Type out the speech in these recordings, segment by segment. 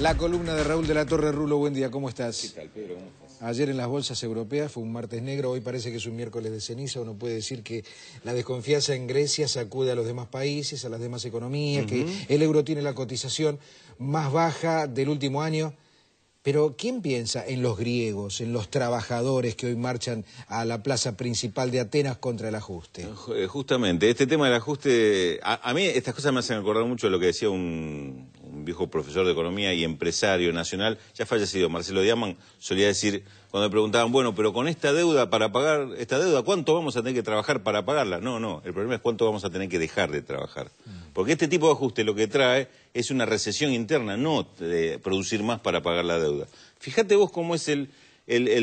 La columna de Raúl de la Torre Rulo, buen día, ¿cómo estás? ¿Qué tal, Pedro? ¿Cómo estás? Ayer en las bolsas europeas fue un martes negro, hoy parece que es un miércoles de ceniza, uno puede decir que la desconfianza en Grecia sacude a los demás países, a las demás economías, que el euro tiene la cotización más baja del último año. Pero ¿quién piensa en los griegos, en los trabajadores que hoy marchan a la plaza principal de Atenas contra el ajuste? Eh, eh, justamente, este tema del ajuste, a mí estas cosas me hacen acordar mucho de lo que decía un, viejo profesor de economía y empresario nacional, ya fallecido, Marcelo Diamant, solía decir, cuando le preguntaban, bueno, pero con esta deuda, para pagar esta deuda, ¿cuánto vamos a tener que trabajar para pagarla? No, no, el problema es cuánto vamos a tener que dejar de trabajar. Mm. Porque este tipo de ajuste lo que trae es una recesión interna, no producir más para pagar la deuda. Fíjate vos cómo es el,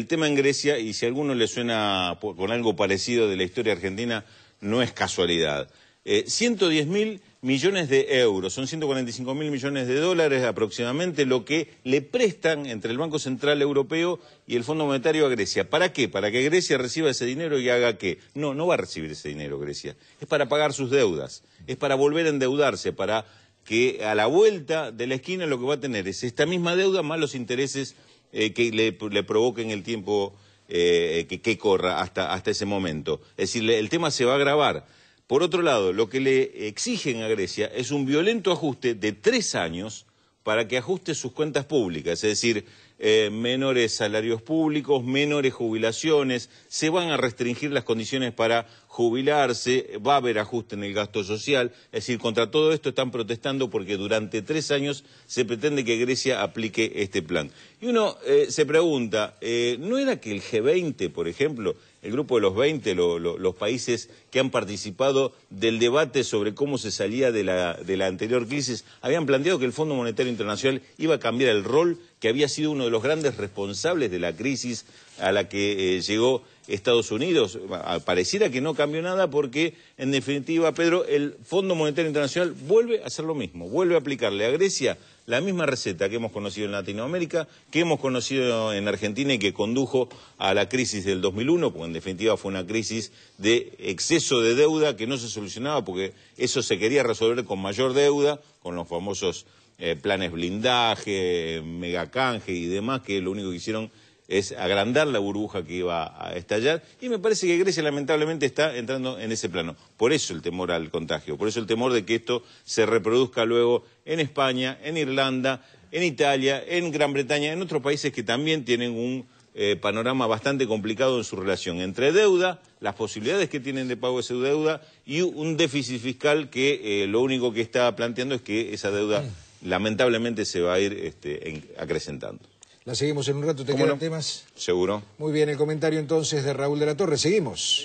tema en Grecia y si a alguno le suena con algo parecido de la historia argentina, no es casualidad. 110.000 eh, millones de euros, son 145 mil millones de dólares aproximadamente lo que le prestan entre el Banco Central Europeo y el Fondo Monetario a Grecia. ¿Para qué? Para que Grecia reciba ese dinero y haga qué? No, no va a recibir ese dinero Grecia. Es para pagar sus deudas, es para volver a endeudarse, para que a la vuelta de la esquina lo que va a tener es esta misma deuda más los intereses eh, que le, provoquen el tiempo eh, que, corra hasta, hasta ese momento. Es decir, el tema se va a agravar. Por otro lado, lo que le exigen a Grecia es un violento ajuste de tres años para que ajuste sus cuentas públicas, es decir, eh, menores salarios públicos, menores jubilaciones, se van a restringir las condiciones para jubilarse, va a haber ajuste en el gasto social, es decir, contra todo esto están protestando porque durante tres años se pretende que Grecia aplique este plan. Y uno eh, se pregunta, eh, ¿no era que el G20, por ejemplo, el grupo de los 20, los países que han participado del debate sobre cómo se salía de la, de la anterior crisis, habían planteado que el Fondo Monetario Internacional iba a cambiar el rol que había sido uno de los grandes responsables de la crisis a la que eh, llegó Estados Unidos. Pareciera que no cambió nada porque, en definitiva, Pedro, el Fondo Monetario Internacional vuelve a hacer lo mismo, vuelve a aplicarle a Grecia la misma receta que hemos conocido en Latinoamérica, que hemos conocido en Argentina y que condujo a la crisis del 2001, porque en definitiva fue una crisis de exceso de deuda que no se solucionaba porque eso se quería resolver con mayor deuda, con los famosos eh, planes blindaje, megacanje y demás, que lo único que hicieron es agrandar la burbuja que iba a estallar. Y me parece que Grecia lamentablemente está entrando en ese plano. Por eso el temor al contagio, por eso el temor de que esto se reproduzca luego en España, en Irlanda, en Italia, en Gran Bretaña, en otros países que también tienen un eh, panorama bastante complicado en su relación entre deuda, las posibilidades que tienen de pago de esa deuda y un déficit fiscal que eh, lo único que está planteando es que esa deuda lamentablemente se va a ir este, acrecentando. La seguimos en un rato, ¿te quedan temas? Seguro. Muy bien, el comentario entonces de Raúl de la Torre, seguimos.